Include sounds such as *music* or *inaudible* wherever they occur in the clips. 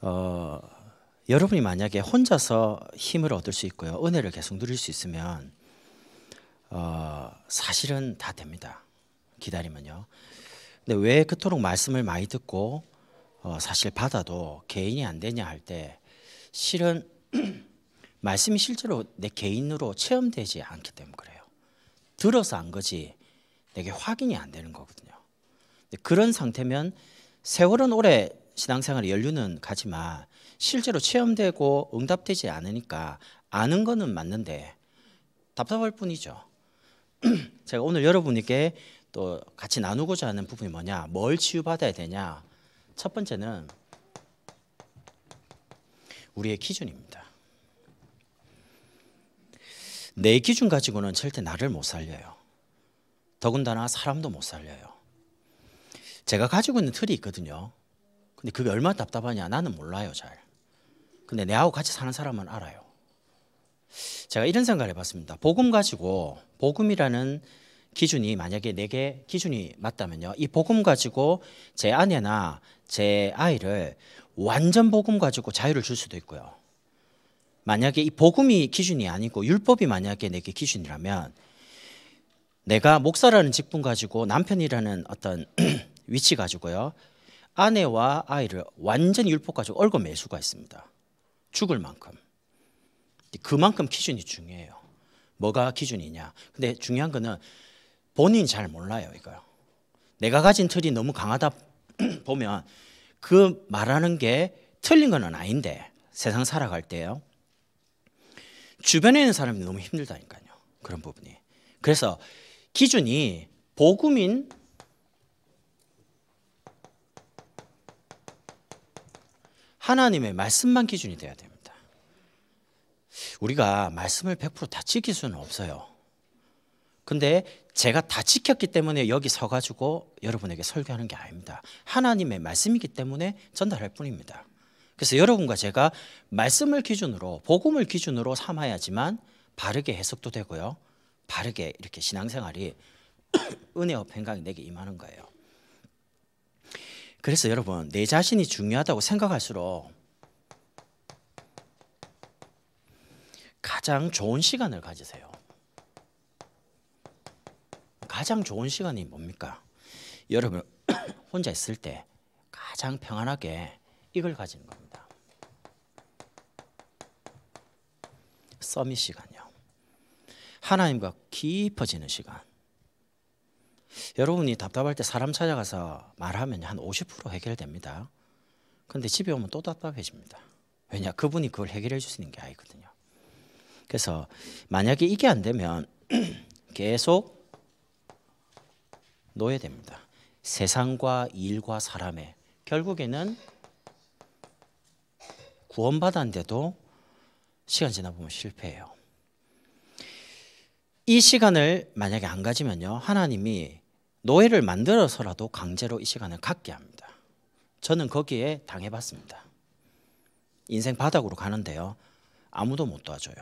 어, 여러분이 만약에 혼자서 힘을 얻을 수 있고요. 은혜를 계속 누릴 수 있으면 어, 사실은 다 됩니다. 기다리면요. 근데 왜 그토록 말씀을 많이 듣고 어, 사실 받아도 개인이 안 되냐 할 때 실은 *clears throat* 말씀이 실제로 내 개인으로 체험되지 않기 때문에 그래요. 들어서 안 거지 내게 확인이 안 되는 거거든요. 그런 상태면 세월은 오래 신앙생활 연륜은 가지만 실제로 체험되고 응답되지 않으니까 아는 거는 맞는데 답답할 뿐이죠. *clears throat* 제가 오늘 여러분에게 또 같이 나누고자 하는 부분이 뭐냐? 뭘 치유받아야 되냐? 첫 번째는 우리의 기준입니다. 내 기준 가지고는 절대 나를 못 살려요. 더군다나 사람도 못 살려요. 제가 가지고 있는 틀이 있거든요. 근데 그게 얼마나 답답하냐 나는 몰라요 잘. 근데 내하고 같이 사는 사람은 알아요. 제가 이런 생각을 해봤습니다. 복음 가지고 복음이라는 기준이 만약에 내게 기준이 맞다면요. 이 복음 가지고 제 아내나 제 아이를 완전 복음 가지고 자유를 줄 수도 있고요. 만약에 이 복음이 기준이 아니고 율법이 만약에 내게 기준이라면 내가 목사라는 직분 가지고 남편이라는 어떤 *clears throat* 위치 가지고요. 아내와 아이를 완전히 율법가지고 얼고 맬 수가 있습니다. 죽을 만큼. 그만큼 기준이 중요해요. 뭐가 기준이냐. 근데 중요한 거는 본인 잘 몰라요, 이거 내가 가진 틀이 너무 강하다 *clears throat* 보면 그 말하는 게 틀린 건 아닌데 세상 살아갈 때요. 주변에 있는 사람이 너무 힘들다니까요. 그런 부분이. 그래서 기준이 복음인 하나님의 말씀만 기준이 돼야 됩니다. 우리가 말씀을 100%다 지킬 수는 없어요. 근데 제가 다 지켰기 때문에 여기 서가지고 여러분에게 설교하는 게 아닙니다. 하나님의 말씀이기 때문에 전달할 뿐입니다. 그래서 여러분과 제가 말씀을 기준으로 복음을 기준으로 삼아야지만 바르게 해석도 되고요. 바르게 이렇게 신앙생활이 *coughs* 은혜와 평강이 내게 임하는 거예요. 그래서 여러분 내 자신이 중요하다고 생각할수록 가장 좋은 시간을 가지세요. 가장 좋은 시간이 뭡니까? 여러분 *clears throat* 혼자 있을 때 가장 평안하게 이걸 가지는 겁니다. 서밋 시간요. 하나님과 깊어지는 시간. 여러분이 답답할 때 사람 찾아가서 말하면 한 50% 해결됩니다. 근데 집에 오면 또 답답해집니다. 왜냐? 그분이 그걸 해결해 주시는 게 아니거든요. 그래서 만약에 이게 안 되면 *clears throat* 계속 노예됩니다. 세상과 일과 사람에 결국에는 구원받았는데도 시간 지나 보면 실패해요. 이 시간을 만약에 안 가지면요. 하나님이 노예를 만들어서라도 강제로 이 시간을 갖게 합니다. 저는 거기에 당해봤습니다. 인생 바닥으로 가는데요. 아무도 못 도와줘요.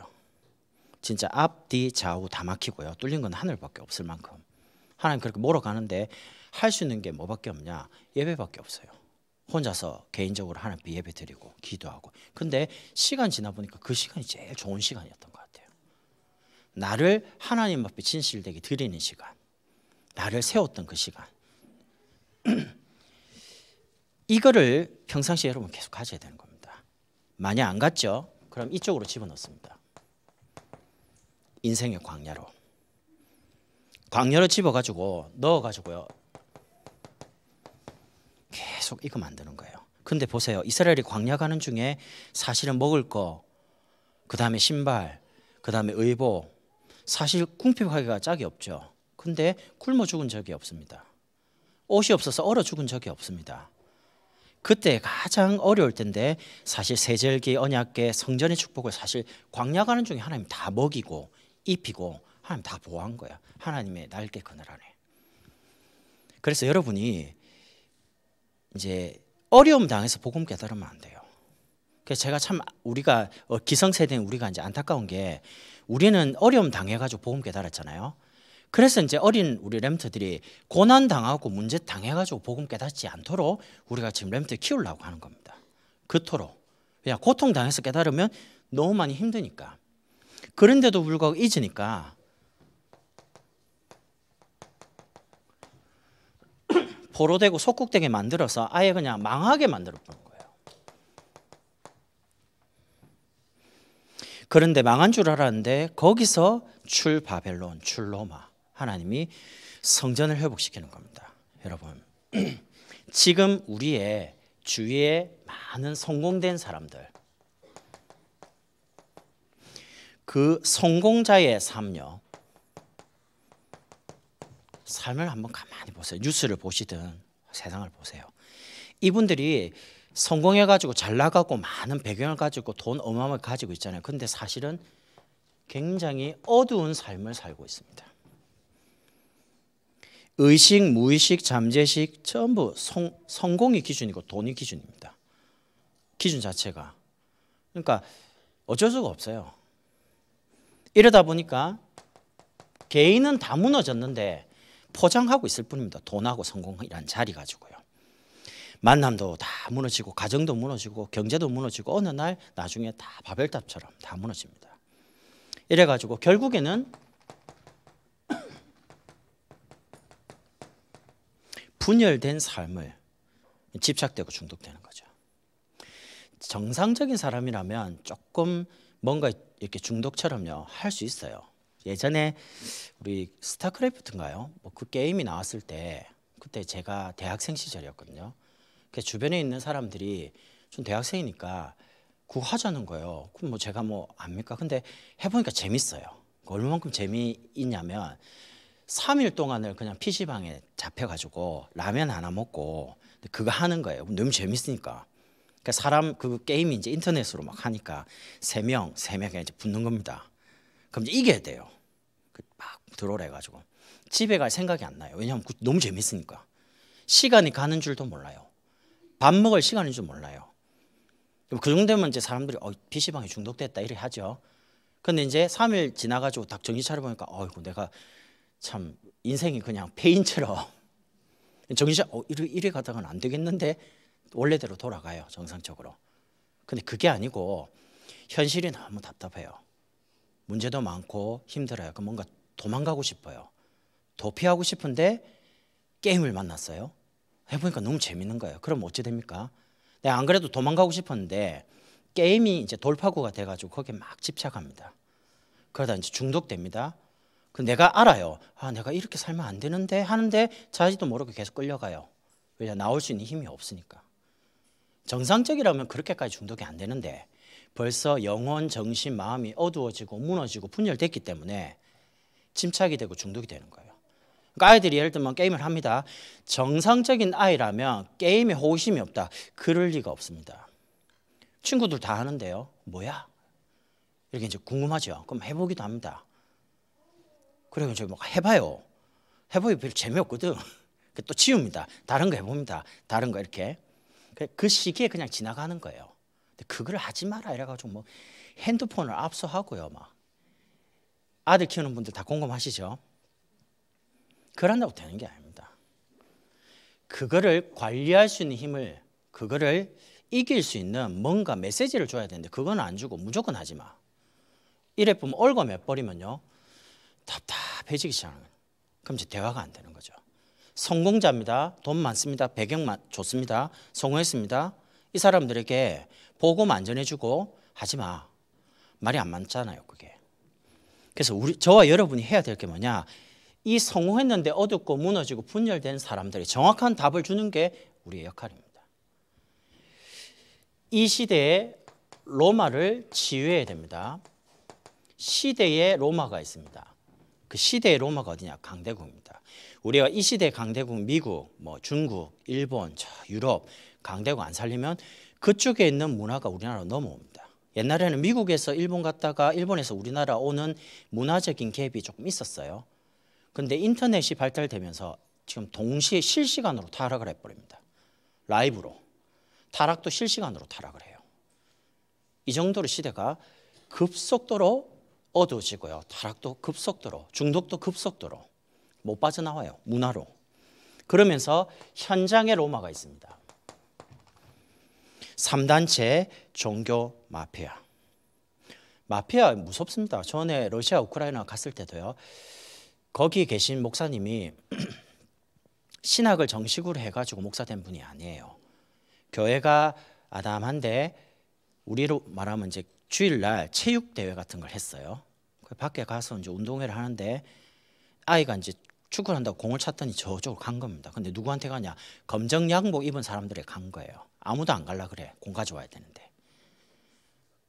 진짜 앞뒤 좌우 다 막히고요. 뚫린 건 하늘밖에 없을 만큼. 하나님 그렇게 몰아가는데 할 수 있는 게 뭐밖에 없냐? 예배밖에 없어요. 혼자서 개인적으로 하나님 예배 드리고 기도하고. 근데 시간 지나 보니까 그 시간이 제일 좋은 시간이었던 것 같아요. 나를 하나님 앞에 진실되게 드리는 시간. 나를 세웠던 그 시간. *clears throat* 이거를 평상시에 여러분 계속 가져야 되는 겁니다. 만약 안 갔죠? 그럼 이쪽으로 집어넣습니다. 인생의 광야로. 광야로 집어가지고 넣어가지고요. 계속 이거 만드는 거예요. 근데 보세요. 이스라엘이 광야 가는 중에 사실은 먹을 거, 그 다음에 신발, 그 다음에 의복, 사실 궁핍하기가 짝이 없죠. 근데 굶어 죽은 적이 없습니다. 옷이 없어서 얼어 죽은 적이 없습니다. 그때 가장 어려울 텐데 사실 세절기 언약계 성전의 축복을 사실 광야가는 중에 하나님 다 먹이고 입히고 하나님 다 보호한 거야. 하나님의 날개 그늘 안에. 그래서 여러분이 이제 어려움 당해서 복음 깨달으면 안 돼요. 그래서 제가 참 우리가 어, 기성세대인 우리가 이제 안타까운 게 우리는 어려움 당해가지고 복음 깨달았잖아요. 그래서 이제 어린 우리 렘트들이 고난 당하고 문제 당해가지고 복음 깨닫지 않도록 우리가 지금 렘트 키우려고 하는 겁니다. 그토록 그냥 고통 당해서 깨달으면 너무 많이 힘드니까. 그런데도 불구하고 잊으니까 *coughs* 포로되고 속국되게 만들어서 아예 그냥 망하게 만들어 버린 그런데 망한 줄 알았는데 거기서 출 바벨론, 출 로마 하나님이 성전을 회복시키는 겁니다. 여러분 *clears throat* 지금 우리의 주위에 많은 성공된 사람들 그 성공자의 삶요 삶을 한번 가만히 보세요. 뉴스를 보시든 세상을 보세요. 이분들이 성공해가지고 잘 나가고 많은 배경을 가지고 돈 어마어마하게 가지고 있잖아요. 근데 사실은 굉장히 어두운 삶을 살고 있습니다. 의식, 무의식, 잠재식 전부 성, 성공이 기준이고 돈이 기준입니다. 기준 자체가. 그러니까 어쩔 수가 없어요. 이러다 보니까 개인은 다 무너졌는데 포장하고 있을 뿐입니다. 돈하고 성공이란 자리 가지고요. 만남도 다 무너지고 가정도 무너지고 경제도 무너지고 어느 날 나중에 다 바벨탑처럼 다 무너집니다. 이래 가지고 결국에는 *coughs* 분열된 삶을 집착되고 중독되는 거죠. 정상적인 사람이라면 조금 뭔가 이렇게 중독처럼요 할 수 있어요. 예전에 우리 스타크래프트인가요? 뭐그 게임이 나왔을 때 그때 제가 대학생 시절이었거든요. 그러니까 주변에 있는 사람들이 전 대학생이니까 그거 하자는 거예요. 그럼 뭐 제가 뭐 압니까? 근데 해보니까 재밌어요. 그러니까 얼마만큼 재미있냐면 3일 동안을 그냥 PC방에 잡혀가지고 라면 하나 먹고 그거 하는 거예요. 너무 재밌으니까. 그러니까 사람 그 게임이 이제 인터넷으로 막 하니까 3명, 3명 그 이제 붙는 겁니다. 그럼 이제 이겨야 돼요. 그 막 들어오라 해가지고. 집에 갈 생각이 안 나요. 왜냐하면 그 너무 재밌으니까. 시간이 가는 줄도 몰라요. 밥 먹을 시간인 줄 몰라요. 그 정도 면 이제 사람들이 어, PC방에 중독됐다 이래 하죠. 근데 이제 3일 지나가지고 딱 정신 차려보니까 어이구 내가 참 인생이 그냥 폐인처럼 *laughs* 정신 어, 이래, 이래 가다가는 안 되겠는데 원래대로 돌아가요 정상적으로. 근데 그게 아니고 현실이 너무 답답해요. 문제도 많고 힘들어요. 그 뭔가 도망가고 싶어요. 도피하고 싶은데 게임을 만났어요. 해보니까 너무 재밌는 거예요. 그럼 어찌 됩니까? 내가 네, 안 그래도 도망가고 싶었는데 게임이 이제 돌파구가 돼가지고 거기에 막 집착합니다. 그러다 이제 중독됩니다. 그 내가 알아요. 아 내가 이렇게 살면 안 되는데 하는데 자지도 모르게 계속 끌려가요. 왜냐 나올 수 있는 힘이 없으니까. 정상적이라면 그렇게까지 중독이 안 되는데 벌써 영혼, 정신, 마음이 어두워지고 무너지고 분열됐기 때문에 침착이 되고 중독이 되는 거예요. 그러니까 아이들이 예를 들면 게임을 합니다. 정상적인 아이라면 게임에 호심이 기 없다. 그럴 리가 없습니다. 친구들 다 하는데요. 뭐야? 이렇게 이제 궁금하죠. 그럼 해보기도 합니다. 그리고 이제 뭐 해봐요. 해보기 별로 재미없거든. *laughs* 또 치웁니다. 다른 거 해봅니다. 다른 거 이렇게. 그, 그 시기에 그냥 지나가는 거예요. 그걸 하지 마라 이래가지고 뭐 핸드폰을 압수하고요 막. 아들 키우는 분들 다궁금하시죠 그런다고 되는 게 아닙니다. 그거를 관리할 수 있는 힘을 그거를 이길 수 있는 뭔가 메시지를 줘야 되는데 그건 안 주고 무조건 하지 마. 이래 보면 올검해 버리면요 답답해지기 시작하는 그럼 이제 대화가 안 되는 거죠. 성공자입니다. 돈 많습니다. 배경 좋습니다. 성공했습니다. 이 사람들에게 보고만 전해주고 하지 마. 말이 안 많잖아요, 그게. 그래서 우리 저와 여러분이 해야 될 게 뭐냐? 이 성공했는데 어둡고 무너지고 분열된 사람들이 정확한 답을 주는 게 우리의 역할입니다. 이 시대에 로마를 지휘해야 됩니다. 시대에 로마가 있습니다. 그 시대의 로마가 어디냐? 강대국입니다. 우리가 이 시대 강대국 미국, 뭐 중국, 일본, 유럽 강대국 안 살리면 그쪽에 있는 문화가 우리나라로 넘어옵니다. 옛날에는 미국에서 일본 갔다가 일본에서 우리나라 오는 문화적인 갭이 조금 있었어요. 근데 인터넷이 발달되면서 지금 동시에 실시간으로 타락을 해버립니다. 라이브로. 타락도 실시간으로 타락을 해요. 이 정도로 시대가 급속도로 어두워지고요. 타락도 급속도로, 중독도 급속도로 못 빠져나와요. 문화로. 그러면서 현장의 로마가 있습니다. 3단체 종교 마피아. 마피아 무섭습니다. 전에 러시아 우크라이나 갔을 때도요. 거기에 계신 목사님이 *clears throat* 신학을 정식으로 해가지고 목사된 분이 아니에요. 교회가 아담한데 우리로 말하면 이제 주일날 체육 대회 같은 걸 했어요. 그 밖에 가서 이제 운동회를 하는데 아이가 이제 축구를 한다고 공을 찼더니 저쪽으로 간 겁니다. 근데 누구한테 가냐? 검정 양복 입은 사람들에 간 거예요. 아무도 안 갈라 그래. 공 가져와야 되는데.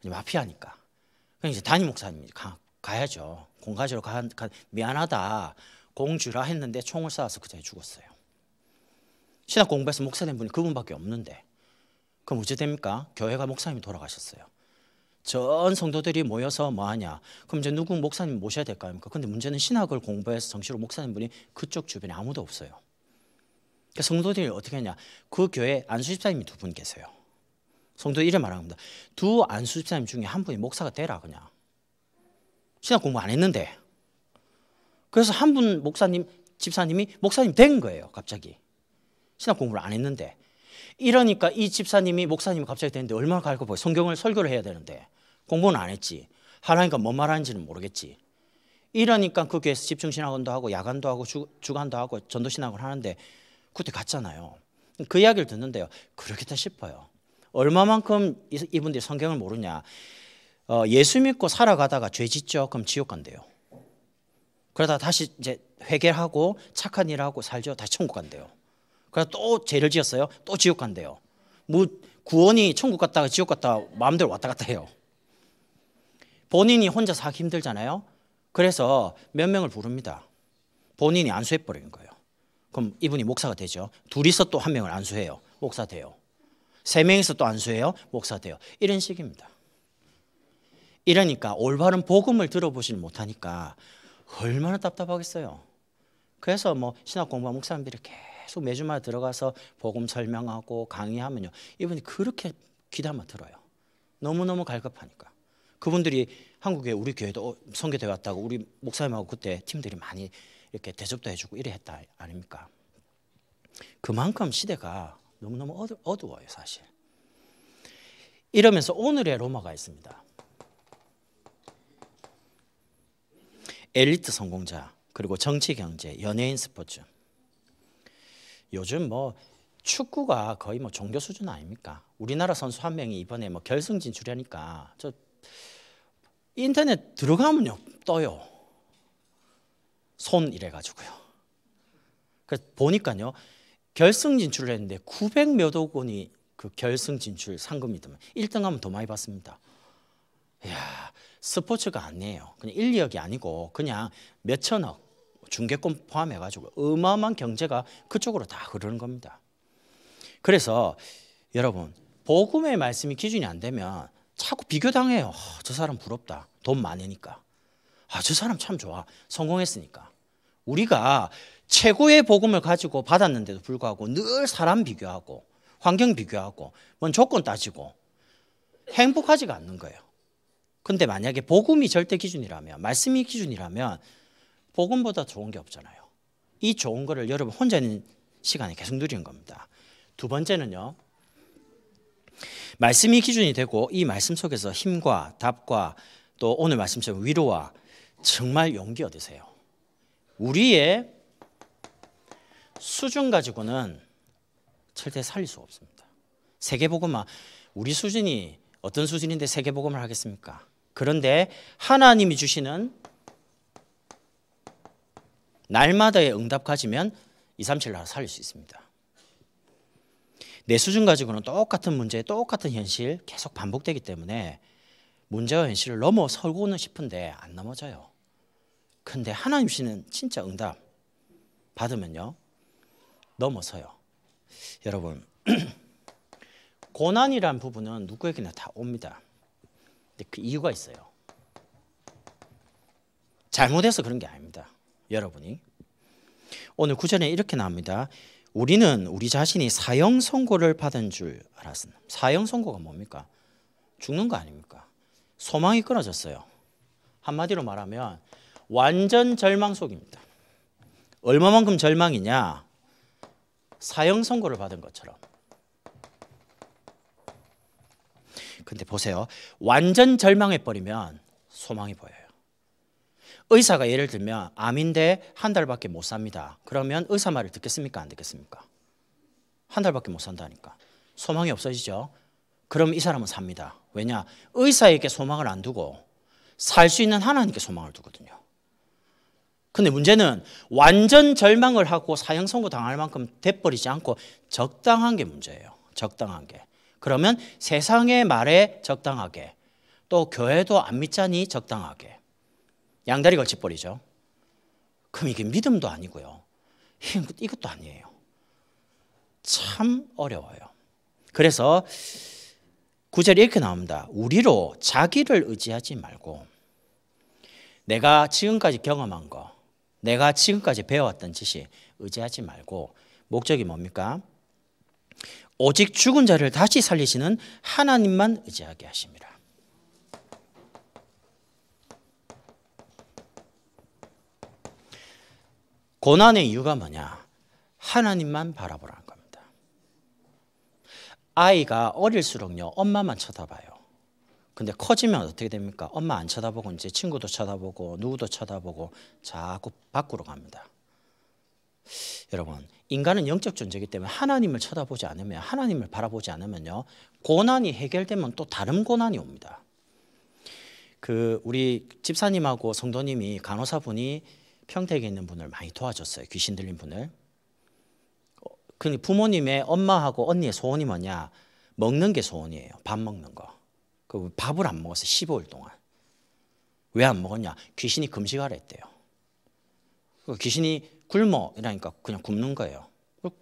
마피아니까. 그냥 이제 담임 목사님이 가야죠. 공가지로 가, 가 미안하다. 공 주라 했는데 총을 쏴서 그자에 죽었어요. 신학 공부해서 목사된 분이 그분밖에 없는데 그럼 어찌 됩니까? 교회가 목사님이 돌아가셨어요. 전 성도들이 모여서 뭐하냐? 그럼 이제 누구 목사님 모셔야 될까아니까 근데 문제는 신학을 공부해서 정으로 목사님 분이 그쪽 주변에 아무도 없어요. 그러니까 성도들이 어떻게 하냐? 그 교회 안수집사님이 두 분 계세요. 성도 이름 말합니다. 두 안수집사님 중에 한 분이 목사가 되라 그냥. 신학 공부 안 했는데. 그래서 한 분 목사님, 집사님이 목사님 된 거예요, 갑자기. 신학 공부를 안 했는데. 이러니까 이 집사님이 목사님이 갑자기 되는데 얼마나 갈고 보여. 성경을 설교를 해야 되는데. 공부는 안 했지. 하나니까뭐 말하는지는 모르겠지. 이러니까 그 교회에서 집중신학원도 하고 야간도 하고 주, 간도 하고 전도신학을 하는데 그때 갔잖아요. 그 이야기를 듣는데요. 그렇겠다 싶어요. 얼마만큼 이분들이 성경을 모르냐. 어, 예수 믿고 살아가다가 죄 짓죠. 그럼 지옥 간대요. 그러다 다시 이제 회개하고 착한 일 하고 살죠. 다시 천국 간대요. 그러다 또 죄를 지었어요. 또 지옥 간대요. 뭐 구원이 천국 갔다가 지옥 갔다 마음대로 왔다 갔다 해요. 본인이 혼자 사기 힘들잖아요. 그래서 몇 명을 부릅니다. 본인이 안수해 버리는 거예요. 그럼 이분이 목사가 되죠. 둘이서 또 한 명을 안수해요. 목사 돼요. 세 명이서 또 안수해요. 목사 돼요. 이런 식입니다. 이러니까 올바른 복음을 들어보질 못하니까 얼마나 답답하겠어요. 그래서 뭐 신학 공부 한 목사님들이 계속 매주마다 들어가서 복음 설명하고 강의하면요. 이분이 그렇게 귀담아 들어요. 너무너무 갈급하니까. 그분들이 한국에 우리 교회도 선교대 왔다고 우리 목사님하고 그때 팀들이 많이 이렇게 대접도 해주고 이래 했다 아닙니까? 그만큼 시대가 너무너무 어두워요 사실. 이러면서 오늘의 로마가 있습니다. 엘리트 성공자 그리고 정치 경제 연예인 스포츠 요즘 뭐 축구가 거의 뭐 종교 수준 아닙니까? 우리나라 선수 한 명이 이번에 뭐 결승 진출하니까 저 인터넷 들어가면요 떠요 손 이래가지고요. 그 보니까요 결승 진출을 했는데 900몇 억 원이 그 결승 진출 상금이더만 1등하면 더 많이 받습니다. 이야 스포츠가 아니에요. 그냥 1, 2억이 아니고 그냥 몇천억 중개권 포함해가지고 어마어마한 경제가 그쪽으로 다 흐르는 겁니다. 그래서 여러분 복음의 말씀이 기준이 안 되면 자꾸 비교당해요. 아, 저 사람 부럽다. 돈 많으니까. 아, 저 사람 참 좋아. 성공했으니까. 우리가 최고의 복음을 가지고 받았는데도 불구하고 늘 사람 비교하고 환경 비교하고 뭔 조건 따지고 행복하지가 않는 거예요. 근데 만약에 복음이 절대 기준이라면 말씀이 기준이라면 복음보다 좋은 게 없잖아요. 이 좋은 거를 여러분 혼자 있는 시간에 계속 누리는 겁니다. 두 번째는요. 말씀이 기준이 되고 이 말씀 속에서 힘과 답과 또 오늘 말씀처럼 위로와 정말 용기 얻으세요. 우리의 수준 가지고는 절대 살릴 수 없습니다. 세계복음화 우리 수준이 어떤 수준인데 세계복음을 하겠습니까? 그런데 하나님이 주시는 날마다의 응답 가지면 2, 3, 7 나라 살릴 수 있습니다. 내 수준 가지고는 똑같은 문제, 똑같은 현실 계속 반복되기 때문에 문제와 현실을 넘어설고는 싶은데 안 넘어져요. 근데 하나님 씨는 진짜 응답 받으면요. 넘어서요. 여러분 *clears throat* 고난이란 부분은 누구에게나 다 옵니다. 그 이유가 있어요. 잘못해서 그런 게 아닙니다. 여러분이 오늘 구절에 이렇게 나옵니다. 우리는 우리 자신이 사형 선고를 받은 줄 알았음. 사형 선고가 뭡니까? 죽는 거 아닙니까? 소망이 끊어졌어요. 한마디로 말하면 완전 절망 속입니다. 얼마만큼 절망이냐? 사형 선고를 받은 것처럼. 근데 보세요. 완전 절망해버리면 소망이 보여요. 의사가 예를 들면 암인데 한 달밖에 못 삽니다. 그러면 의사 말을 듣겠습니까? 안 듣겠습니까? 한 달밖에 못 산다니까. 소망이 없어지죠. 그럼 이 사람은 삽니다. 왜냐? 의사에게 소망을 안 두고 살 수 있는 하나님께 소망을 두거든요. 근데 문제는 완전 절망을 하고 사형 선고 당할 만큼 돼버리지 않고 적당한 게 문제예요. 적당한 게. 그러면 세상의 말에 적당하게 또 교회도 안 믿자니 적당하게 양다리 걸치버리죠. 그럼 이게 믿음도 아니고요. 이것도 아니에요. 참 어려워요. 그래서 구절이 이렇게 나옵니다. 우리로 자기를 의지하지 말고 내가 지금까지 경험한 거, 내가 지금까지 배워왔던 지식 의지하지 말고 목적이 뭡니까? 오직 죽은 자를 다시 살리시는 하나님만 의지하게 하십니다. 고난의 이유가 뭐냐? 하나님만 바라보라는 겁니다. 아이가 어릴수록요, 엄마만 쳐다봐요. 근데 커지면 어떻게 됩니까? 엄마 안 쳐다보고 이제 친구도 쳐다보고 누구도 쳐다보고 자꾸 밖으로 갑니다. 여러분 인간은 영적 존재이기 때문에 하나님을 쳐다보지 않으면 하나님을 바라보지 않으면요 고난이 해결되면 또 다른 고난이 옵니다. 그 우리 집사님하고 성도님이 간호사분이 평택에 있는 분을 많이 도와줬어요 귀신 들린 분을. 그 부모님의 엄마하고 언니의 소원이 뭐냐 먹는 게 소원이에요 밥 먹는 거. 그 밥을 안먹었어 15일 동안. 왜 안 먹었냐 귀신이 금식하라 대요 그 귀신이 굶어 이러니까 그냥 굶는 거예요.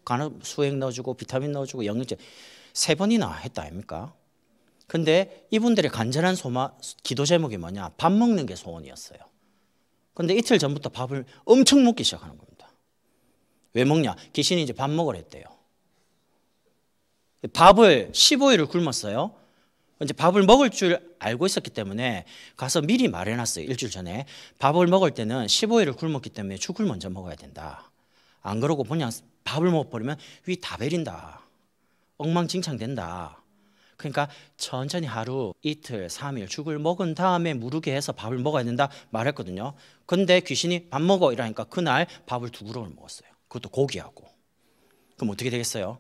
간을 수액 넣어주고 비타민 넣어주고 영양제 세 번이나 했다 아닙니까? 근데 이분들의 간절한 소마 기도 제목이 뭐냐? 밥 먹는 게 소원이었어요. 근데 이틀 전부터 밥을 엄청 먹기 시작하는 겁니다. 왜 먹냐? 귀신이 이제 밥 먹으랬대요. 밥을 15일을 굶었어요. 이제 밥을 먹을 줄 알고 있었기 때문에 가서 미리 말해놨어요. 일주일 전에. 밥을 먹을 때는 15일을 굶었기 때문에 죽을 먼저 먹어야 된다. 안 그러고 그냥 밥을 먹어버리면 위 다 베린다. 엉망진창된다. 그러니까 천천히 하루, 이틀, 3일 죽을 먹은 다음에 무르게 해서 밥을 먹어야 된다 말했거든요. 근데 귀신이 밥 먹어 이러니까 그날 밥을 두 그릇을 먹었어요. 그것도 고기하고. 그럼 어떻게 되겠어요?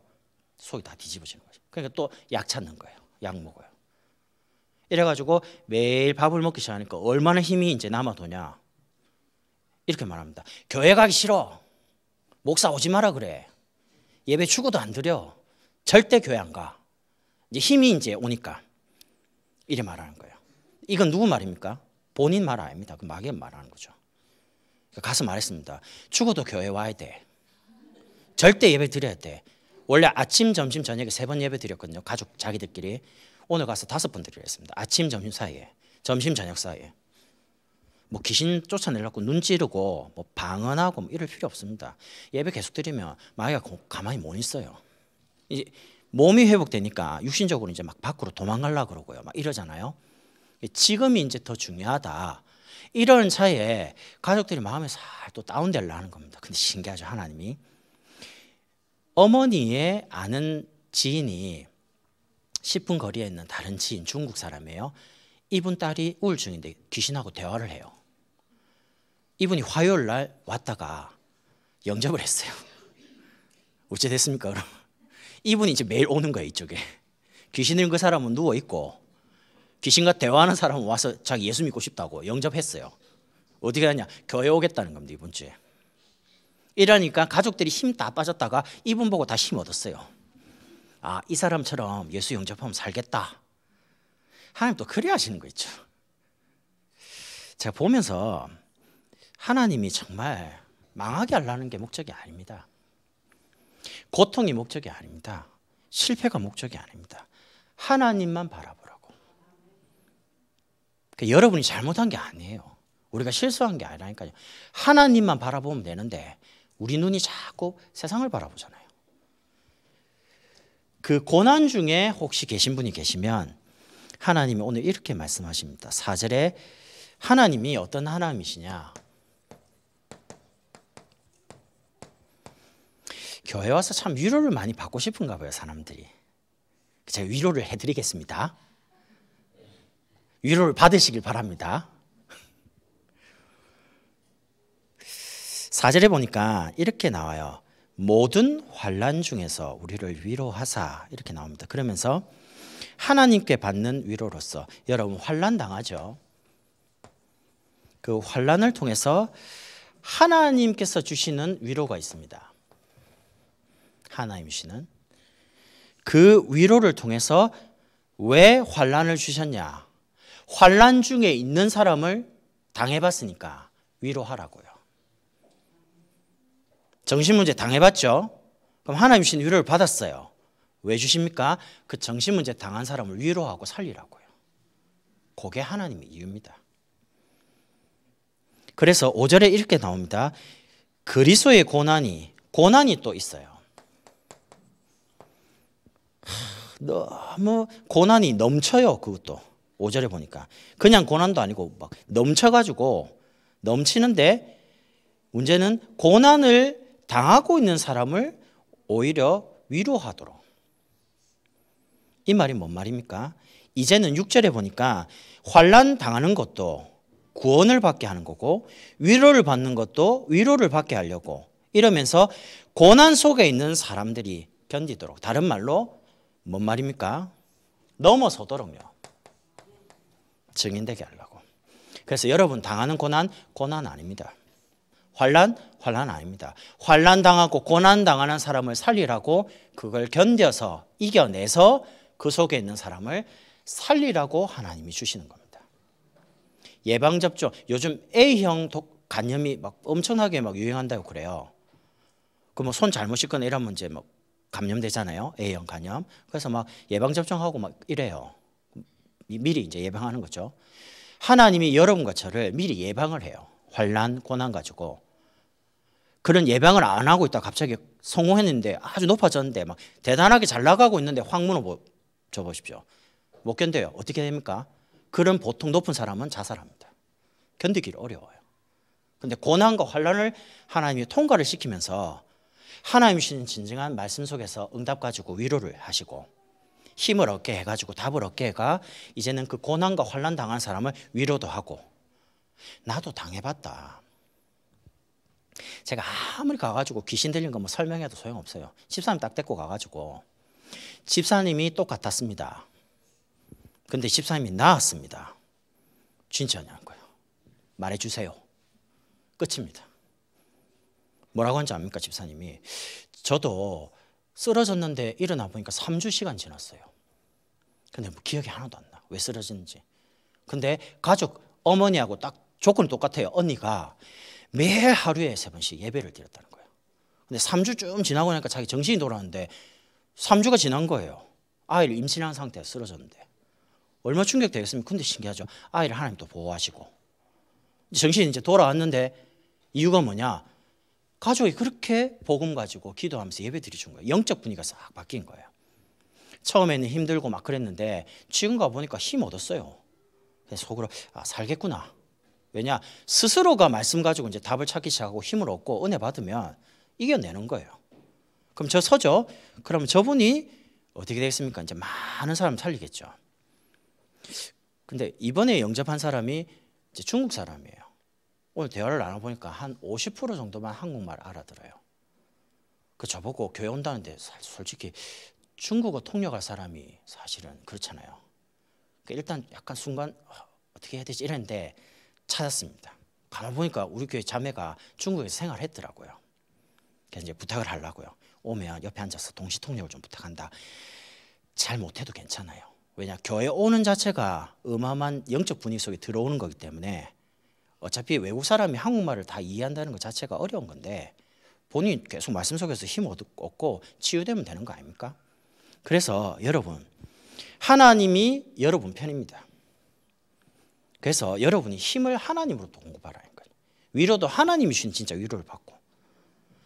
속이 다 뒤집어지는 거죠. 그러니까 또 약 찾는 거예요. 약 먹어요. 이래가지고 매일 밥을 먹기 시작하니까 얼마나 힘이 이제 남아도냐. 이렇게 말합니다. 교회 가기 싫어. 목사 오지 마라 그래. 예배 추구도 안 드려. 절대 교회 안 가. 이제 힘이 이제 오니까. 이래 말하는 거예요. 이건 누구 말입니까? 본인 말 아닙니다. 그마귀 말하는 거죠. 그러니까 가서 말했습니다. 죽어도 교회 와야 돼. 절대 예배 드려야 돼. 원래 아침, 점심, 저녁에 세 번 예배 드렸거든요. 가족 자기들끼리. 오늘 가서 다섯 번 드리겠습니다. 아침, 점심 사이에, 점심, 저녁 사이에. 뭐 귀신 쫓아내려고 눈 찌르고 뭐 방언하고 뭐 이럴 필요 없습니다. 예배 계속 드리면 마귀가 가만히 못 있어요. 이제 몸이 회복되니까 육신적으로 이제 막 밖으로 도망갈라 그러고요. 막 이러잖아요. 지금이 이제 더 중요하다. 이런 차에 가족들이 마음에 살 또 다운될라는 겁니다. 근데 신기하죠 하나님이 어머니의 아는 지인이 10분 거리에 있는 다른 지인 중국 사람이에요. 이분 딸이 우울증인데 귀신하고 대화를 해요. 이분이 화요일 날 왔다가 영접을 했어요. *laughs* 어찌 됐습니까? 그럼 이분이 이제 매일 오는 거예요 이쪽에. 귀신을 그 사람은 누워 있고 귀신과 대화하는 사람은 와서 자기 예수 믿고 싶다고 영접했어요. 어디 가냐? 교회 오겠다는 겁니다 이번 주에. 이러니까 가족들이 힘 다 빠졌다가 이분 보고 다 힘 얻었어요. 아, 이 사람처럼 예수 영접하면 살겠다. 하나님 또 그래 하시는 거 있죠. 제가 보면서 하나님이 정말 망하게 하려는 게 목적이 아닙니다. 고통이 목적이 아닙니다. 실패가 목적이 아닙니다. 하나님만 바라보라고. 그러니까 여러분이 잘못한 게 아니에요. 우리가 실수한 게 아니라니까요. 하나님만 바라보면 되는데 우리 눈이 자꾸 세상을 바라보잖아요. 그 고난 중에 혹시 계신 분이 계시면 하나님이 오늘 이렇게 말씀하십니다. 4절에 하나님이 어떤 하나님이시냐? 교회 와서 참 위로를 많이 받고 싶은가 봐요, 사람들이. 제가 위로를 해드리겠습니다. 위로를 받으시길 바랍니다. 4절에 보니까 이렇게 나와요. 모든 환란 중에서 우리를 위로하사 이렇게 나옵니다. 그러면서 하나님께 받는 위로로서 여러분 환란 당하죠. 그 환란을 통해서 하나님께서 주시는 위로가 있습니다. 하나님이시는 그 위로를 통해서 왜 환란을 주셨냐? 환란 중에 있는 사람을 당해 봤으니까 위로하라고요. 정신문제 당해봤죠? 그럼 하나님 신 위로를 받았어요. 왜 주십니까? 그 정신문제 당한 사람을 위로하고 살리라고요. 그게 하나님의 이유입니다. 그래서 5절에 이렇게 나옵니다. 그리스의 고난이 고난이 또 있어요. 너무 고난이 넘쳐요. 그것도 5절에 보니까 그냥 고난도 아니고 막 넘쳐가지고 넘치는데 문제는 고난을 당하고 있는 사람을 오히려 위로하도록. 이 말이 뭔 말입니까? 이제는 6절에 보니까 환란 당하는 것도 구원을 받게 하는 거고 위로를 받는 것도 위로를 받게 하려고 이러면서 고난 속에 있는 사람들이 견디도록 다른 말로 뭔 말입니까? 넘어서도록요. 증인되게 하려고. 그래서 여러분 당하는 고난 고난 아닙니다. 환란 환란 아닙니다. 환란 당하고 고난 당하는 사람을 살리라고 그걸 견뎌서 이겨내서 그 속에 있는 사람을 살리라고 하나님이 주시는 겁니다. 예방 접종 요즘 A형 독 간염이 막 엄청나게 막 유행한다고 그래요. 그 뭐 손 잘못 씻거나 이런 문제 막 감염되잖아요. A형 간염. 그래서 막 예방 접종하고 막 이래요. 미리 이제 예방하는 거죠. 하나님이 여러분과 저를 미리 예방을 해요. 환란 고난 가지고 그런 예방을 안 하고 있다 갑자기 성공했는데 아주 높아졌는데 막 대단하게 잘 나가고 있는데 황문호 뭐, 저 보십시오. 못 견뎌요. 어떻게 됩니까? 그런 보통 높은 사람은 자살합니다. 견디기를 어려워요. 근데 고난과 환란을 하나님이 통과를 시키면서 하나님이신 진정한 말씀 속에서 응답 가지고 위로를 하시고 힘을 얻게 해가지고 답을 얻게 해가 이제는 그 고난과 환란 당한 사람을 위로도 하고 나도 당해봤다. 제가 아무리 가가지고 귀신 들린 거 뭐 설명해도 소용없어요. 집사님 딱 데리고 가가지고 집사님이 똑같았습니다. 근데 집사님이 나았습니다. 진짜냐고요. 말해주세요. 끝입니다. 뭐라고 한지 압니까 집사님이? 저도 쓰러졌는데 일어나 보니까 3주 시간 지났어요. 근데 뭐 기억이 하나도 안 나. 왜 쓰러졌는지. 근데 가족 어머니하고 딱 조건이 똑같아요. 언니가 매 하루에 세 번씩 예배를 드렸다는 거예요. 근데 3주쯤 지나고 나니까 자기 정신이 돌아왔는데 3주가 지난 거예요. 아이를 임신한 상태에 쓰러졌는데 얼마 충격되겠습니까? 근데 신기하죠. 아이를 하나님 또 보호하시고 정신이 이제 돌아왔는데 이유가 뭐냐? 가족이 그렇게 복음 가지고 기도하면서 예배드리 준 거예요. 영적 분위기가 싹 바뀐 거예요. 처음에는 힘들고 막 그랬는데 지금 가보니까 힘 얻었어요. 속으로 아, 살겠구나. 왜냐 스스로가 말씀 가지고 이제 답을 찾기 시작하고 힘을 얻고 은혜 받으면 이겨내는 거예요. 그럼 저 서죠. 그러면 저분이 어떻게 되겠습니까? 이제 많은 사람 살리겠죠. 근데 이번에 영접한 사람이 이제 중국 사람이에요. 오늘 대화를 나눠보니까 한 50% 정도만 한국말 알아들어요. 그 저보고 교회 온다는데 솔직히 중국어 통역할 사람이 사실은 그렇잖아요. 그러니까 일단 약간 순간 어, 어떻게 해야 되지 이랬는데 찾았습니다. 가보니까 우리 교회 자매가 중국에서 생활했더라고요. 그래서 이제 부탁을 하려고요. 오면 옆에 앉아서 동시통역을 좀 부탁한다. 잘 못해도 괜찮아요. 왜냐 교회 오는 자체가 음함한 영적 분위기 속에 들어오는 거기 때문에 어차피 외국 사람이 한국말을 다 이해한다는 것 자체가 어려운 건데 본인 계속 말씀 속에서 힘 얻고 치유되면 되는 거 아닙니까? 그래서 여러분 하나님이 여러분 편입니다. 그래서 여러분이 힘을 하나님으로 공급하라는 거예요. 위로도 하나님이 신 진짜 위로를 받고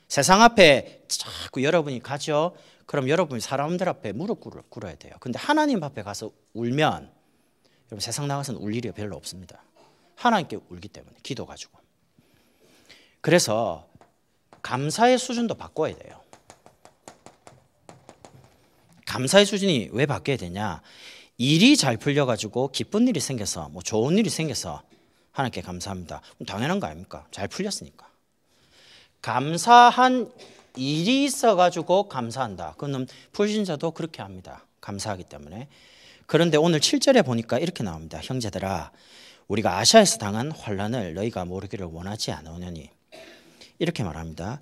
세상 앞에 자꾸 여러분이 가죠. 그럼 여러분이 사람들 앞에 무릎 꿇어야 돼요. 근데 하나님 앞에 가서 울면 여러분 세상 나가서는 울 일이 별로 없습니다. 하나님께 울기 때문에 기도 가지고. 그래서 감사의 수준도 바꿔야 돼요. 감사의 수준이 왜 바뀌어야 되냐? 일이 잘 풀려가지고 기쁜 일이 생겨서 뭐 좋은 일이 생겨서 하나님께 감사합니다. 당연한 거 아닙니까? 잘 풀렸으니까. 감사한 일이 있어가지고 감사한다. 그는 불신자도 그렇게 합니다. 감사하기 때문에. 그런데 오늘 7절에 보니까 이렇게 나옵니다. 형제들아 우리가 아시아에서 당한 환란을 너희가 모르기를 원하지 않으니 이렇게 말합니다.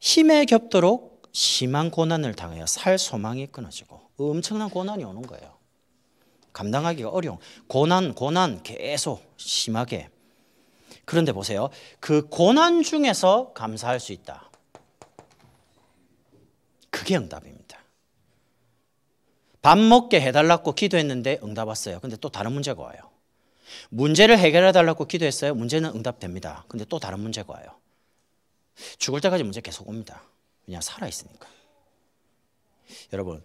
힘에 겹도록 심한 고난을 당하여 살 소망이 끊어지고 엄청난 고난이 오는 거예요. 감당하기가 어려운 고난 고난 계속 심하게 그런데 보세요 그 고난 중에서 감사할 수 있다 그게 응답입니다 밥 먹게 해달라고 기도했는데 응답 왔어요 근데 또 다른 문제가 와요 문제를 해결해 달라고 기도했어요 문제는 응답됩니다 근데 또 다른 문제가 와요 죽을 때까지 문제 계속 옵니다 그냥 살아있으니까 여러분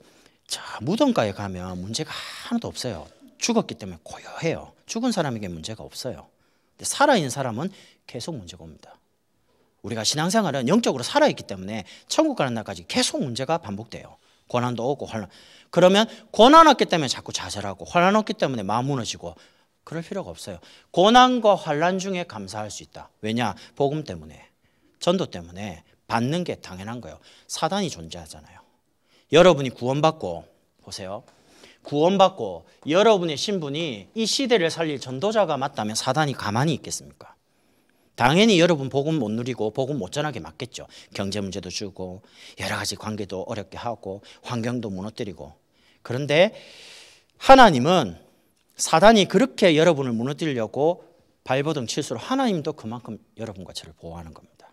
자, 무덤가에 가면 문제가 하나도 없어요. 죽었기 때문에 고요해요. 죽은 사람에게 문제가 없어요. 근데 살아있는 사람은 계속 문제가 옵니다. 우리가 신앙생활은 영적으로 살아있기 때문에 천국 가는 날까지 계속 문제가 반복돼요. 고난도 오고 환란. 그러면 고난 없기 때문에 자꾸 좌절하고 환란 없기 때문에 마음 무너지고 그럴 필요가 없어요. 고난과 환란 중에 감사할 수 있다. 왜냐? 복음 때문에 전도 때문에 받는 게 당연한 거예요. 사단이 존재하잖아요. 여러분이 구원받고 보세요. 구원받고 여러분의 신분이 이 시대를 살릴 전도자가 맞다면 사단이 가만히 있겠습니까? 당연히 여러분 복음 못 누리고 복음 못 전하게 맞겠죠. 경제 문제도 주고 여러 가지 관계도 어렵게 하고 환경도 무너뜨리고 그런데 하나님은 사단이 그렇게 여러분을 무너뜨리려고 발버둥 칠수록 하나님도 그만큼 여러분과 저를 보호하는 겁니다.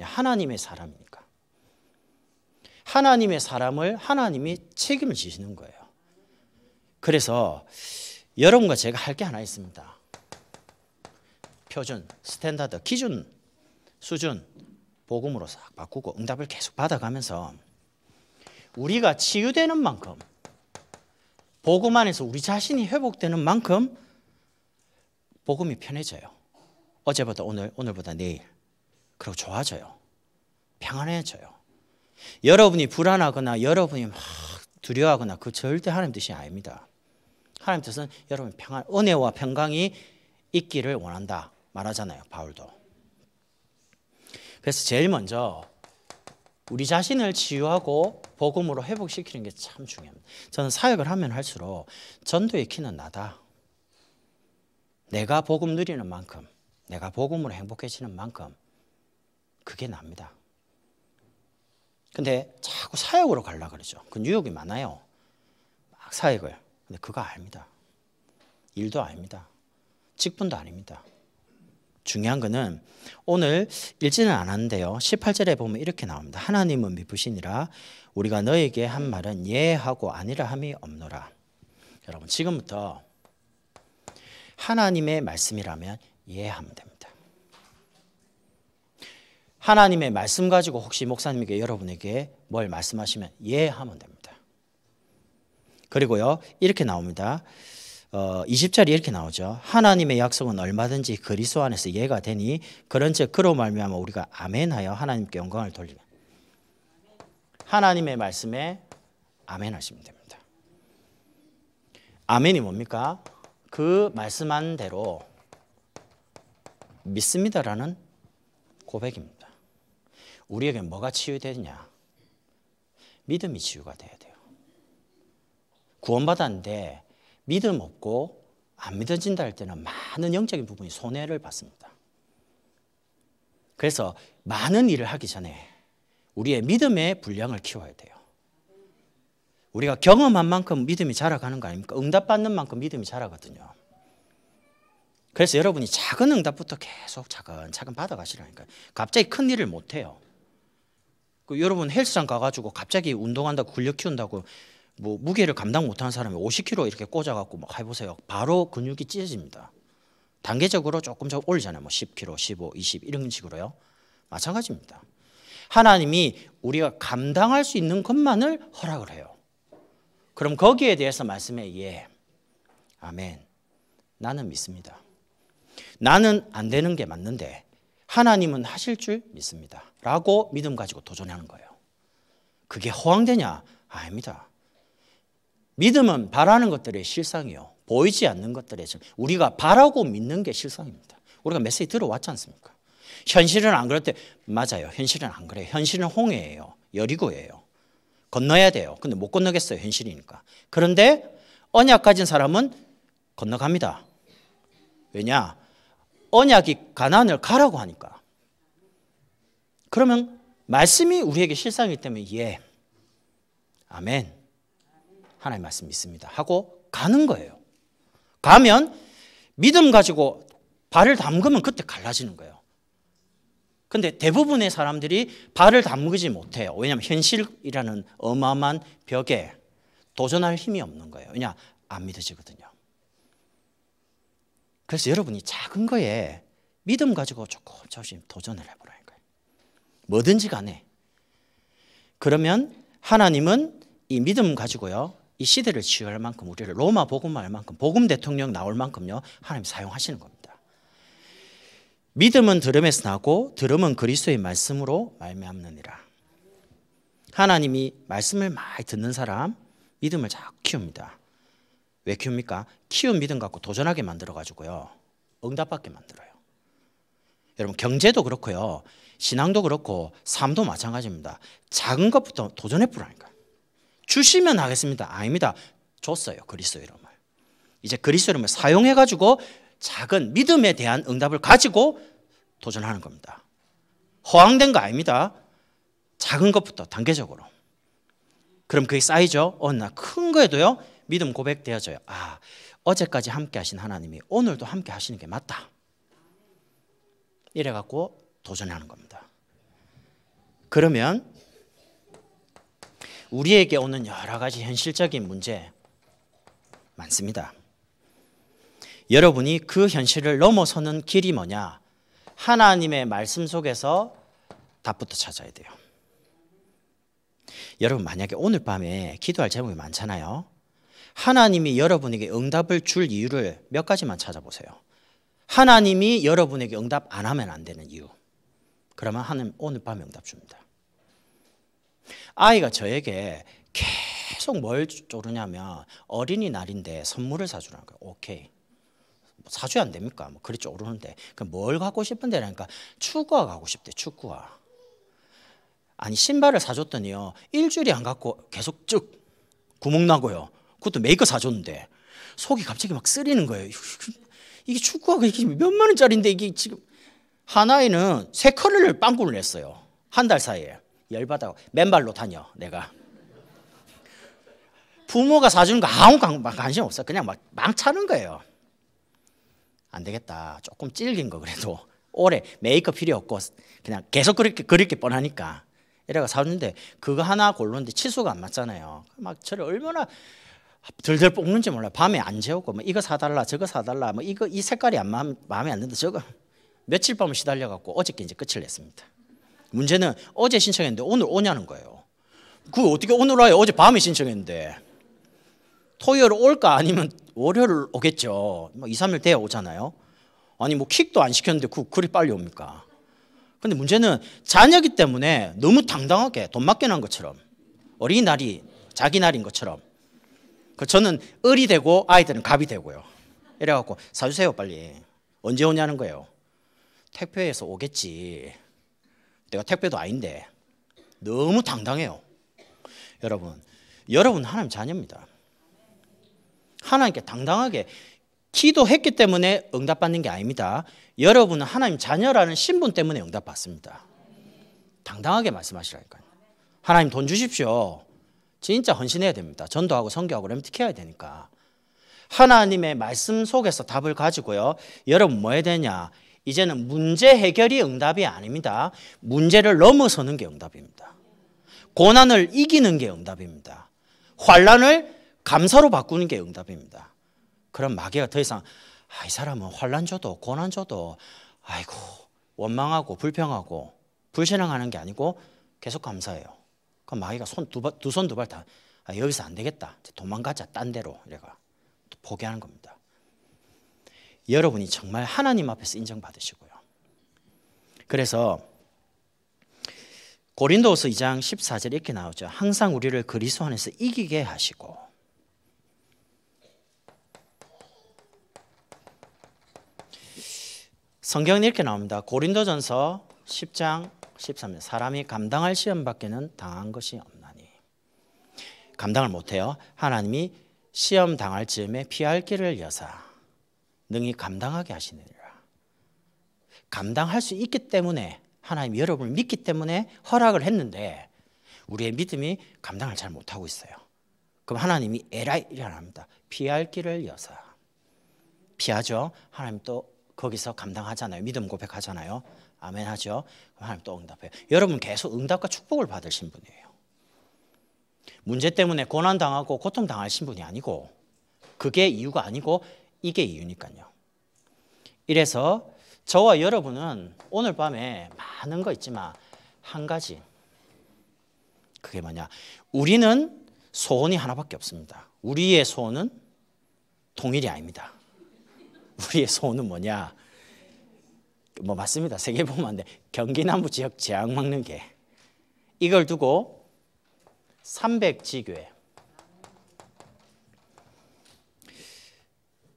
하나님의 사람입니다. 하나님의 사람을 하나님이 책임을 지시는 거예요. 그래서 여러분과 제가 할 게 하나 있습니다. 표준, 스탠다드, 기준, 수준, 복음으로 싹 바꾸고 응답을 계속 받아가면서 우리가 치유되는 만큼 복음 안에서 우리 자신이 회복되는 만큼 복음이 편해져요. 어제보다 오늘, 오늘보다 내일. 그리고 좋아져요. 평안해져요. 여러분이 불안하거나 여러분이 막 두려워하거나 그 절대 하나님 뜻이 아닙니다. 하나님 뜻은 여러분 평안, 은혜와 평강이 있기를 원한다 말하잖아요. 바울도. 그래서 제일 먼저 우리 자신을 치유하고 복음으로 회복시키는 게 참 중요합니다. 저는 사역을 하면 할수록 전도의 키는 나다. 내가 복음 누리는 만큼, 내가 복음으로 행복해지는 만큼 그게 납니다. 근데 자꾸 사역으로 갈라 그러죠. 그 뉴욕이 많아요. 막 사역을. 근데 그거 아닙니다. 일도 아닙니다. 직분도 아닙니다. 중요한 거는 오늘 읽지는 않았는데요. 18절에 보면 이렇게 나옵니다. 하나님은 미쁘시니라 우리가 너에게 한 말은 예하고 아니라 함이 없노라. 여러분 지금부터 하나님의 말씀이라면 예하면 됩니다. 하나님의 말씀 가지고 혹시 목사님에게 여러분에게 뭘 말씀하시면 예 하면 됩니다. 그리고요 이렇게 나옵니다. 어, 20절이 이렇게 나오죠. 하나님의 약속은 얼마든지 그리스도 안에서 예가 되니 그런즉 그로 말미암아 우리가 아멘하여 하나님께 영광을 돌리라. 하나님의 말씀에 아멘하시면 됩니다. 아멘이 뭡니까? 그 말씀한 대로 믿습니다라는 고백입니다. 우리에게 뭐가 치유되냐? 믿음이 치유가 돼야 돼요. 구원받았는데 믿음 없고 안 믿어진다 할 때는 많은 영적인 부분이 손해를 받습니다. 그래서 많은 일을 하기 전에 우리의 믿음의 분량을 키워야 돼요. 우리가 경험한 만큼 믿음이 자라가는 거 아닙니까? 응답받는 만큼 믿음이 자라거든요. 그래서 여러분이 작은 응답부터 계속 차근차근 받아가시라니까요. 갑자기 큰 일을 못해요. 그 여러분 헬스장 가가지고 갑자기 운동한다 근력 키운다고 뭐 무게를 감당 못하는 사람이 50kg 이렇게 꽂아갖고 막 해보세요. 바로 근육이 찢어집니다. 단계적으로 조금 조 올리잖아요. 뭐 10kg, 15, 20 이런 식으로요. 마찬가지입니다. 하나님이 우리가 감당할 수 있는 것만을 허락을 해요. 그럼 거기에 대해서 말씀해 예, 아멘. 나는 믿습니다. 나는 안 되는 게 맞는데 하나님은 하실 줄 믿습니다. 라고 믿음 가지고 도전하는 거예요. 그게 허황되냐? 아닙니다. 믿음은 바라는 것들의 실상이요. 보이지 않는 것들의 실 우리가 바라고 믿는 게 실상입니다. 우리가 메시지 들어왔지 않습니까? 현실은 안 그럴 때 맞아요. 현실은 안 그래요. 현실은 홍해예요. 여리고예요. 건너야 돼요. 근데 못 건너겠어요. 현실이니까. 그런데 언약 가진 사람은 건너갑니다. 왜냐? 언약이 가난을 가라고 하니까. 그러면 말씀이 우리에게 실상이기 때문에 예, 아멘, 하나님 말씀 믿습니다 하고 가는 거예요. 가면 믿음 가지고 발을 담그면 그때 갈라지는 거예요. 근데 대부분의 사람들이 발을 담그지 못해요. 왜냐하면 현실이라는 어마어마한 벽에 도전할 힘이 없는 거예요. 왜냐 안 믿어지거든요. 그래서 여러분이 작은 거에 믿음 가지고 조금 조금 도전을 해보라니까요. 뭐든지 간에. 그러면 하나님은 이 믿음 가지고요. 이 시대를 치유할 만큼 우리를 로마 복음할 만큼 복음 대통령 나올 만큼요. 하나님 사용하시는 겁니다. 믿음은 들음에서 나고 들음은 그리스도의 말씀으로 말미암느니라. 하나님이 말씀을 많이 듣는 사람 믿음을 잘 키웁니다. 왜 키웁니까? 키운 믿음 갖고 도전하게 만들어가지고요. 응답받게 만들어요. 여러분 경제도 그렇고요. 신앙도 그렇고 삶도 마찬가지입니다. 작은 것부터 도전해 보라니까. 주시면 하겠습니다. 아닙니다. 줬어요. 그리스도 이름을. 이제 그리스도 이름을 사용해가지고 작은 믿음에 대한 응답을 가지고 도전하는 겁니다. 허황된 거 아닙니다. 작은 것부터 단계적으로. 그럼 그게 쌓이죠. 어느 큰 거에도요. 믿음 고백되어져요. 아, 어제까지 함께 하신 하나님이 오늘도 함께 하시는 게 맞다. 이래 갖고 도전하는 겁니다. 그러면 우리에게 오는 여러 가지 현실적인 문제 많습니다. 여러분이 그 현실을 넘어서는 길이 뭐냐? 하나님의 말씀 속에서 답부터 찾아야 돼요. 여러분 만약에 오늘 밤에 기도할 제목이 많잖아요. 하나님이 여러분에게 응답을 줄 이유를 몇 가지만 찾아보세요. 하나님이 여러분에게 응답 안 하면 안 되는 이유. 그러면 하나님 오늘 밤에 응답 줍니다. 아이가 저에게 계속 뭘 쪼르냐면 어린이날인데 선물을 사주라는 거예요. 오케이. 뭐 사줘야 안 됩니까? 뭐 그리 쪼르는데. 그뭘 갖고 싶은데라니까 그러니까 축구화 가고 싶대, 축구화. 아니 신발을 사줬더니요. 일주일이 안 갖고 계속 쭉 구멍 나고요. 그것도 메이커 사줬는데 속이 갑자기 막 쓰리는 거예요. 이게 축구화가 이게 몇만 원짜리인데 이게 지금 하나에는 세컬러를 빵꾸를 냈어요. 한 달 사이에 열받아 맨발로 다녀 내가. 부모가 사주는 거 아무 관심 없어. 그냥 막 망차는 거예요. 안 되겠다. 조금 찔긴 거 그래도 올해 메이크업 필요 없고 그냥 계속 그렇게 그렇게 뻔하니까 이래가 사줬는데 그거 하나 골르는데 치수가 안 맞잖아요. 막 저를 얼마나 절절 뽑는지 몰라요. 밤에 안 재우고 뭐 이거 사달라 저거 사달라 뭐 이거 이 색깔이 안 마음, 마음에 안 든다 저거 며칠 밤을 시달려 갖고 어저께 이제 끝을 냈습니다. 문제는 어제 신청했는데 오늘 오냐는 거예요. 그 어떻게 오늘 와요? 어제 밤에 신청했는데 토요일 올까 아니면 월요일 오겠죠. 뭐 2, 3일 돼야 오잖아요. 아니 뭐 킥도 안 시켰는데 그 그리 빨리 옵니까? 근데 문제는 자녀기 때문에 너무 당당하게 돈 맡겨놓은 것처럼 어린이날이 자기 날인 것처럼 그 저는 을이 되고 아이들은 갑이 되고요. 이래갖고 사주세요 빨리. 언제 오냐는 거예요. 택배에서 오겠지. 내가 택배도 아닌데 너무 당당해요. 여러분, 여러분 하나님 자녀입니다. 하나님께 당당하게 기도했기 때문에 응답받는 게 아닙니다. 여러분은 하나님 자녀라는 신분 때문에 응답받습니다. 당당하게 말씀하시라니까요. 하나님 돈 주십시오. 진짜 헌신해야 됩니다. 전도하고 성교하고 렘틱해야 되니까. 하나님의 말씀 속에서 답을 가지고요. 여러분 뭐 해야 되냐? 이제는 문제 해결이 응답이 아닙니다. 문제를 넘어서는 게 응답입니다. 고난을 이기는 게 응답입니다. 환란을 감사로 바꾸는 게 응답입니다. 그럼 마귀가 더 이상 아, 이 사람은 환란 줘도 고난 줘도 아이고 원망하고 불평하고 불신앙하는 게 아니고 계속 감사해요. 그럼 마귀가 손두손 두 발다 아, 여기서 안 되겠다. 도망가자 딴 데로 내래가 포기하는 겁니다. 여러분이 정말 하나님 앞에서 인정받으시고요. 그래서 고린도서 2장 14절 이렇게 나오죠. 항상 우리를 그리스도 안에서 이기게 하시고 성경에 이렇게 나옵니다. 고린도전서 10장 13절 사람이 감당할 시험밖에는 당한 것이 없나니 감당을 못해요. 하나님이 시험 당할 즈음에 피할 길을 여사 능히 감당하게 하시느니라. 감당할 수 있기 때문에 하나님 여러분을 믿기 때문에 허락을 했는데 우리의 믿음이 감당을 잘 못하고 있어요. 그럼 하나님이 에라이일어납니다 피할 길을 여사. 피하죠. 하나님 또 거기서 감당하잖아요. 믿음 고백하잖아요. 아멘 하죠. 하나님 또 응답해요. 여러분 계속 응답과 축복을 받으신 분이에요. 문제 때문에 고난 당하고 고통 당하신 분이 아니고 그게 이유가 아니고 이게 이유니까요. 이래서 저와 여러분은 오늘 밤에 많은 거 있지만 한 가지 그게 뭐냐? 우리는 소원이 하나밖에 없습니다. 우리의 소원은 동일이 아닙니다. 우리의 소원은 뭐냐? 뭐 맞습니다. 세계 보면 안 돼. 경기 남부 지역 재앙 막는 게 이걸 두고 300 지교회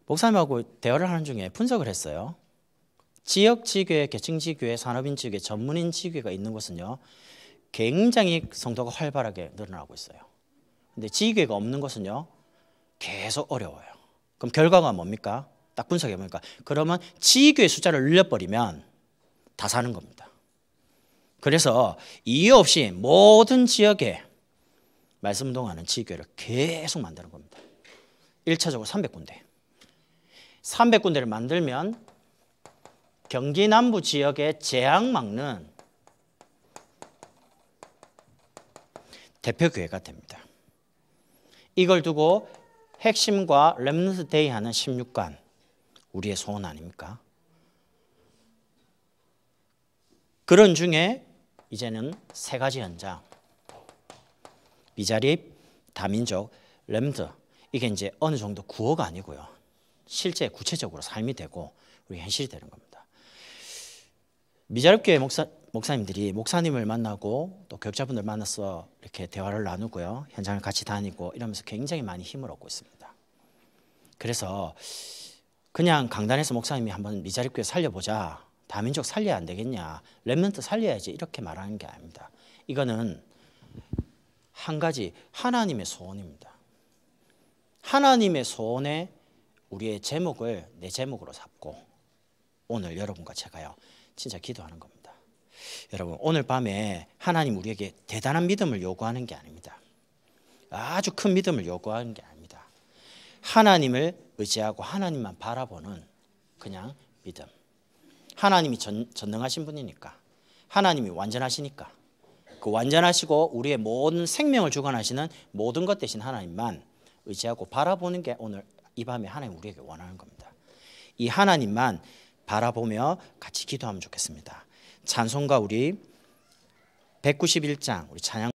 목사님하고 대화를 하는 중에 분석을 했어요. 지역 지교회, 계층 지교회, 산업인 지교회, 전문인 지교회가 있는 곳은요. 굉장히 성도가 활발하게 늘어나고 있어요. 근데 지교회가 없는 곳은요. 계속 어려워요. 그럼 결과가 뭡니까? 딱 분석해 보니까 그러면 지교의 숫자를 늘려버리면 다 사는 겁니다. 그래서 이유 없이 모든 지역에 말씀 동하는 지교를 계속 만드는 겁니다. 1차적으로 300군데. 300군데를 만들면 경기 남부 지역에 재앙 막는 대표 교회가 됩니다. 이걸 두고 핵심과 렘넌트 데이 하는 16관 우리의 소원 아닙니까? 그런 중에 이제는 세 가지 현장 미자립, 다민족, 렘드 이게 이제 어느 정도 구호가 아니고요 실제 구체적으로 삶이 되고 우리 현실이 되는 겁니다 미자립교회 목사, 목사님들이 목사님을 만나고 또 교육자분들 만나서 이렇게 대화를 나누고요 현장을 같이 다니고 이러면서 굉장히 많이 힘을 얻고 있습니다 그래서 그냥 강단에서 목사님이 한번 미자립교회 네 살려보자. 다민족 살려야 안 되겠냐. 랩런트 살려야지. 이렇게 말하는 게 아닙니다. 이거는 한 가지 하나님의 소원입니다. 하나님의 소원에 우리의 제목을 내 제목으로 삼고 오늘 여러분과 제가요. 진짜 기도하는 겁니다. 여러분 오늘 밤에 하나님 우리에게 대단한 믿음을 요구하는 게 아닙니다. 아주 큰 믿음을 요구하는 게 아닙니다. 하나님을 의지하고 하나님만 바라보는 그냥 믿음. 하나님이 전, 전능하신 분이니까. 하나님이 완전하시니까. 그 완전하시고 우리의 모든 생명을 주관하시는 모든 것 대신 하나님만 의지하고 바라보는 게 오늘 이 밤에 하나님 우리에게 원하는 겁니다. 이 하나님만 바라보며 같이 기도하면 좋겠습니다. 찬송가 우리 191장 우리 찬양